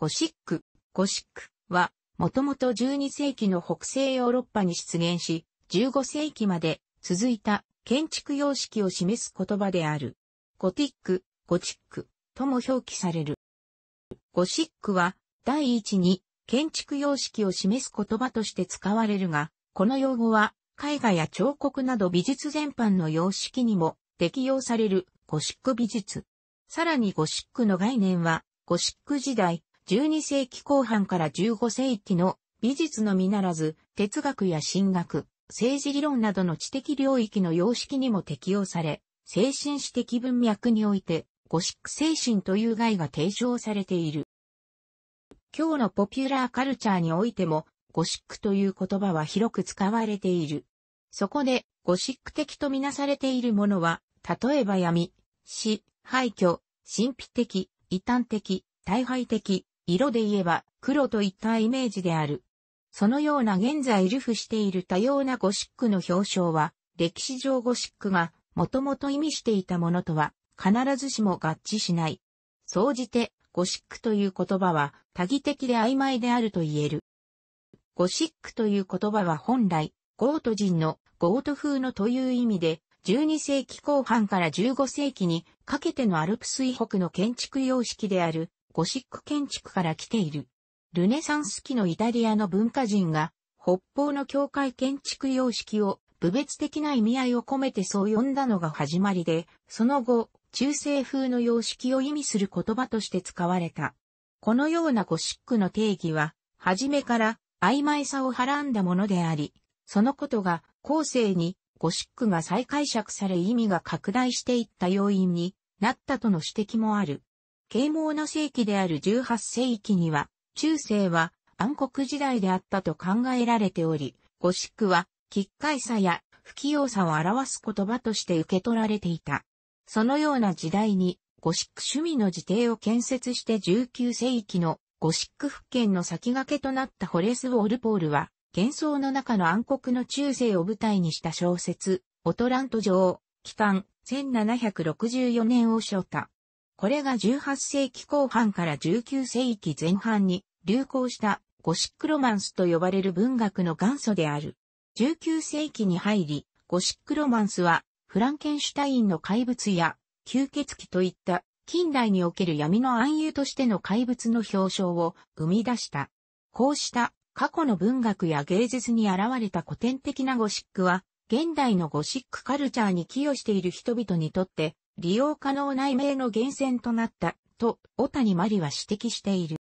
ゴシック、ゴシックは、もともと12世紀の北西ヨーロッパに出現し、15世紀まで続いた建築様式を示す言葉である。ゴティック、ゴチックとも表記される。ゴシックは第一に建築様式を示す言葉として使われるが、この用語は絵画や彫刻など美術全般の様式にも適用されるゴシック美術。さらにゴシックの概念はゴシック時代、12世紀後半から15世紀の美術のみならず、哲学や神学、政治理論などの知的領域の様式にも適用され、精神史的文脈において、ゴシック精神という概が提唱されている。今日のポピュラーカルチャーにおいても、ゴシックという言葉は広く使われている。そこで、ゴシック的とみなされているものは、例えば闇、死、廃墟、神秘的、異端的、大敗的、色で言えば黒といったイメージである。そのような現在流布している多様なゴシックの表彰は、歴史上ゴシックがもともと意味していたものとは必ずしも合致しない。総じて、ゴシックという言葉は多義的で曖昧であると言える。ゴシックという言葉は本来、ゴート人のゴート風のという意味で、12世紀後半から15世紀にかけてのアルプス以北の建築様式であるゴシック建築から来ている。ルネサンス期のイタリアの文化人が、北方の教会建築様式を、部別的な意味合いを込めてそう呼んだのが始まりで、その後、中世風の様式を意味する言葉として使われた。このようなゴシックの定義は、初めから曖昧さをはらんだものであり、そのことが後世にゴシックが再解釈され意味が拡大していった要因になったとの指摘もある。啓蒙の世紀である18世紀には、中世は暗黒時代であったと考えられており、ゴシックは、奇怪さや不器用さを表す言葉として受け取られていた。そのような時代に、ゴシック趣味の自邸を建設して19世紀のゴシック復権の先駆けとなったホレス・ウォルポールは、幻想の中の暗黒の中世を舞台にした小説、オトラント城、帰還、1764年を称た。これが18世紀後半から19世紀前半に流行したゴシックロマンスと呼ばれる文学の元祖である。19世紀に入り、ゴシックロマンスはフランケンシュタインの怪物や吸血鬼といった近代における闇の暗喩としての怪物の表彰を生み出した。こうした過去の文学や芸術に現れた古典的なゴシックは、現代のゴシックカルチャーに寄与している人々にとって利用可能内名の源泉となった、と、小谷真理は指摘している。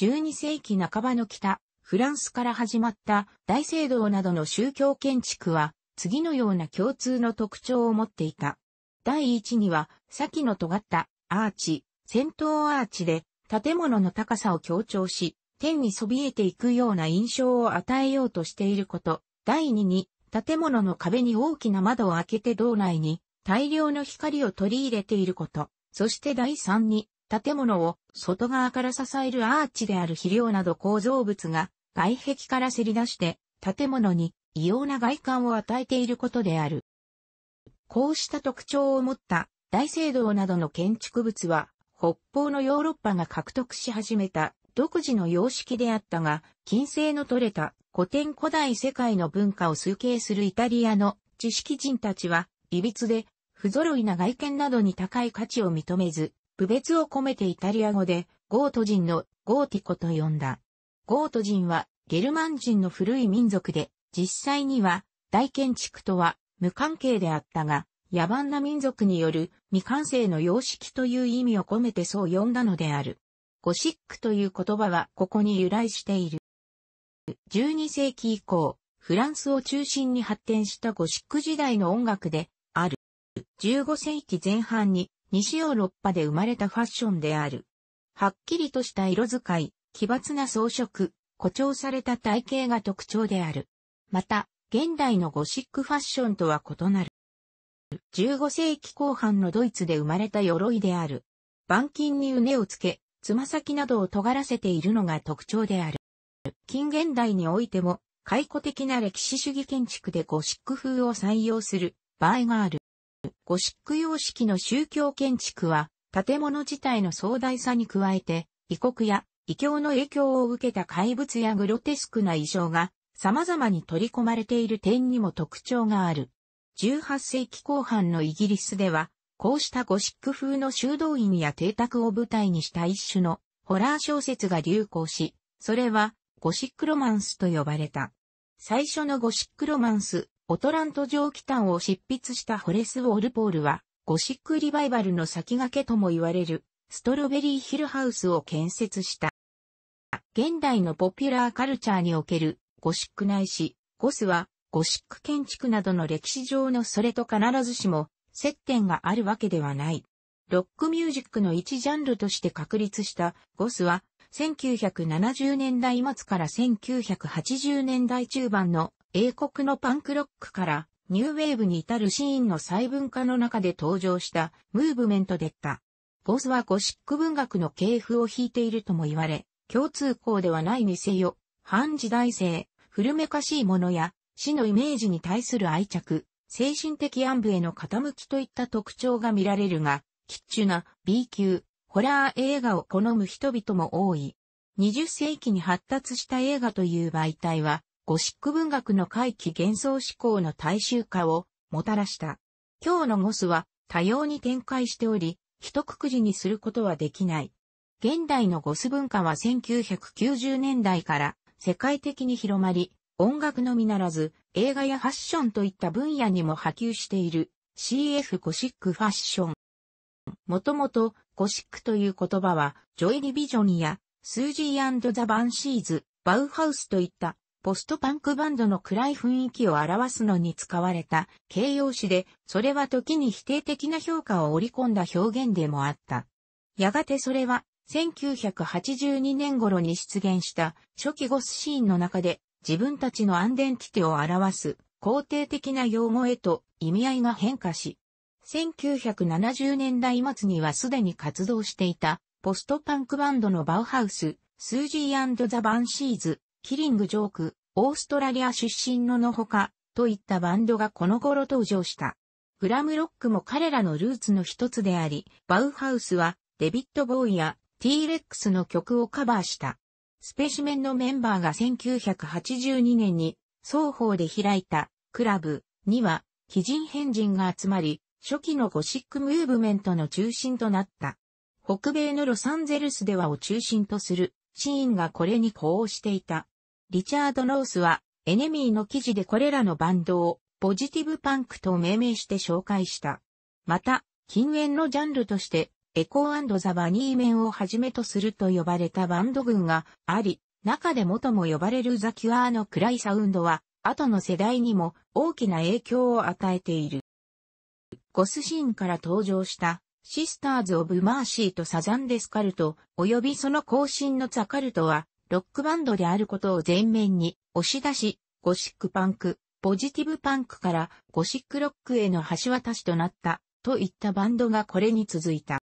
12世紀半ばの北、フランスから始まった大聖堂などの宗教建築は、次のような共通の特徴を持っていた。第一には、先の尖ったアーチ、先頭アーチで、建物の高さを強調し、天にそびえていくような印象を与えようとしていること。第二に、建物の壁に大きな窓を開けて道内に大量の光を取り入れていること、そして第3に、建物を外側から支えるアーチである肥料など構造物が外壁からせり出して建物に異様な外観を与えていることである。こうした特徴を持った大聖堂などの建築物は北方のヨーロッパが獲得し始めた独自の様式であったが、金星の取れた古典古代世界の文化を崇敬するイタリアの知識人たちは歪で、不揃いな外見などに高い価値を認めず、部別を込めてイタリア語で、ゴート人のゴーティコと呼んだ。ゴート人は、ゲルマン人の古い民族で、実際には、大建築とは無関係であったが、野蛮な民族による未完成の様式という意味を込めてそう呼んだのである。ゴシックという言葉はここに由来している。12世紀以降、フランスを中心に発展したゴシック時代の音楽で、15世紀前半に西ヨーロッパで生まれたファッションである。はっきりとした色使い、奇抜な装飾、誇張された体型が特徴である。また、現代のゴシックファッションとは異なる。15世紀後半のドイツで生まれた鎧である。板金に畝をつけ、つま先などを尖らせているのが特徴である。近現代においても、解雇的な歴史主義建築でゴシック風を採用する場合がある。ゴシック様式の宗教建築は、建物自体の壮大さに加えて、異国や異教の影響を受けた怪物やグロテスクな異常が、様々に取り込まれている点にも特徴がある。18世紀後半のイギリスでは、こうしたゴシック風の修道院や邸宅を舞台にした一種のホラー小説が流行し、それはゴシックロマンスと呼ばれた。最初のゴシックロマンス、オトラント蒸気炭を執筆したホレス・ウォルポールは、ゴシックリバイバルの先駆けとも言われる、ストロベリーヒルハウスを建設した。現代のポピュラーカルチャーにおける、ゴシックないし、ゴスは、ゴシック建築などの歴史上のそれと必ずしも、接点があるわけではない。ロックミュージックの一ジャンルとして確立したゴスは1970年代末から1980年代中盤の英国のパンクロックからニューウェーブに至るシーンの細分化の中で登場したムーブメントでった。ボスはゴシック文学の系譜を引いているとも言われ、共通項ではないにせよ、反時代性、古めかしいものや死のイメージに対する愛着、精神的暗部への傾きといった特徴が見られるが、キッチュな B 級、ホラー映画を好む人々も多い。20世紀に発達した映画という媒体は、ゴシック文学の回帰幻想思考の大衆化をもたらした。今日のゴスは多様に展開しており、一括りにすることはできない。現代のゴス文化は1990年代から世界的に広まり、音楽のみならず映画やファッションといった分野にも波及している CF ゴシックファッション。もともとゴシックという言葉はジョイ・ディビジョンやスージーザ・バンシーズ、バウハウスといったポストパンクバンドの暗い雰囲気を表すのに使われた形容詞で、それは時に否定的な評価を織り込んだ表現でもあった。やがてそれは、1982年頃に出現した初期ゴスシーンの中で自分たちのアンデンティティを表す肯定的な用語へと意味合いが変化し、1970年代末にはすでに活動していたポストパンクバンドのバウハウス、スージーザ・バンシーズ、キリングジョーク、オーストラリア出身ののほか、といったバンドがこの頃登場した。グラムロックも彼らのルーツの一つであり、バウハウスはデビッド・ボーイや T-Rex の曲をカバーした。スペシメンのメンバーが1982年に双方で開いたクラブには、奇人変人が集まり、初期のゴシックムーブメントの中心となった。北米のロサンゼルスではを中心とするシーンがこれに呼応していた。リチャード・ノースは、エネミーの記事でこれらのバンドを、ポジティブパンクと命名して紹介した。また、禁煙のジャンルとして、エコーザ・バニーメンをはじめとすると呼ばれたバンド群があり、中でもとも呼ばれるザ・キュアーの暗いサウンドは、後の世代にも大きな影響を与えている。ゴスシーンから登場したシスターズ・オブ・マーシーとサザン・デスカルト、及びその後進のザカルトは、ロックバンドであることを前面に押し出し、ゴシックパンク、ポジティブパンクからゴシックロックへの橋渡しとなった、といったバンドがこれに続いた。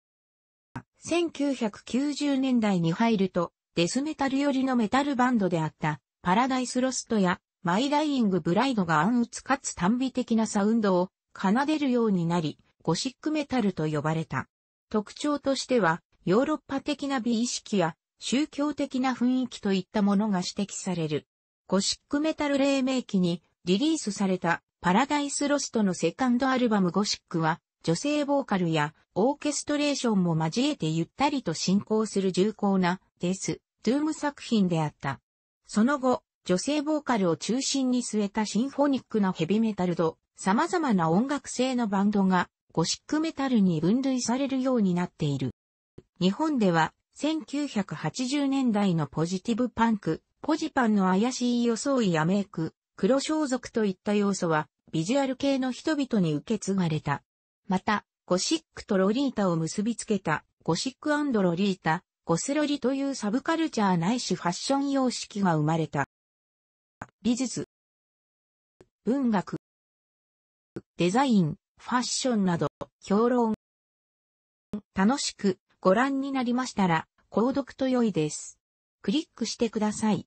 1990年代に入ると、デスメタル寄りのメタルバンドであった、パラダイスロストや、マイライイングブライドが暗打つかつ短美的なサウンドを奏でるようになり、ゴシックメタルと呼ばれた。特徴としては、ヨーロッパ的な美意識や宗教的な雰囲気といったものが指摘される。ゴシックメタル黎明期にリリースされたパラダイスロストのセカンドアルバムゴシックは女性ボーカルやオーケストレーションも交えてゆったりと進行する重厚なデス、トゥーム作品であった。その後、女性ボーカルを中心に据えたシンフォニックなヘビメタルと様々な音楽性のバンドがゴシックメタルに分類されるようになっている。日本では1980年代のポジティブパンク、ポジパンの怪しい装いやメイク、黒装束といった要素はビジュアル系の人々に受け継がれた。また、ゴシックとロリータを結びつけたゴシックロリータ、ゴスロリというサブカルチャーないしファッション様式が生まれた。美術、文学、デザイン、ファッションなど、評論。楽しくご覧になりましたら、購読と良いです。クリックしてください。